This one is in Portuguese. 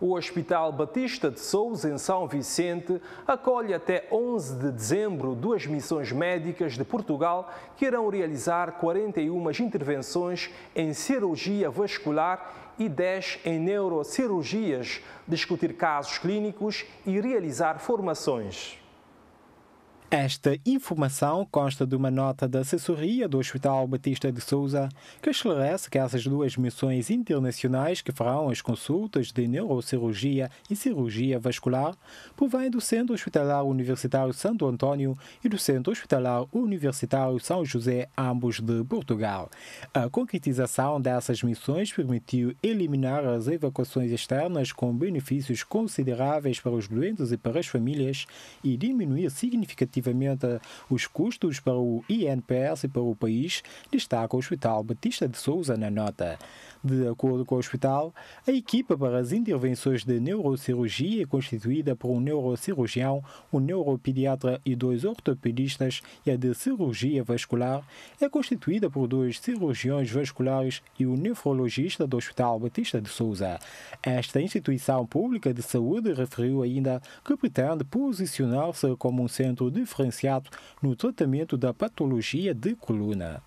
O Hospital Batista de Souza, em São Vicente, acolhe até 11 de dezembro duas missões médicas de Portugal que irão realizar 41 intervenções em cirurgia vascular e 10 em neurocirurgias, discutir casos clínicos e realizar formações. Esta informação consta de uma nota da assessoria do Hospital Batista de Souza, que esclarece que essas duas missões internacionais que farão as consultas de neurocirurgia e cirurgia vascular provém do Centro Hospitalar Universitário Santo Antônio e do Centro Hospitalar Universitário São José, ambos de Portugal. A concretização dessas missões permitiu eliminar as evacuações externas com benefícios consideráveis para os doentes e para as famílias e diminuir significativamente relativamente aos custos para o INPS e para o país, destaca o Hospital Batista de Souza na nota. De acordo com o hospital, a equipa para as intervenções de neurocirurgia é constituída por um neurocirurgião, um neuropediatra e dois ortopedistas e a de cirurgia vascular é constituída por dois cirurgiões vasculares e um nefrologista do Hospital Batista de Souza. Esta instituição pública de saúde referiu ainda que pretende posicionar-se como um centro de diferenciado no tratamento da patologia de coluna.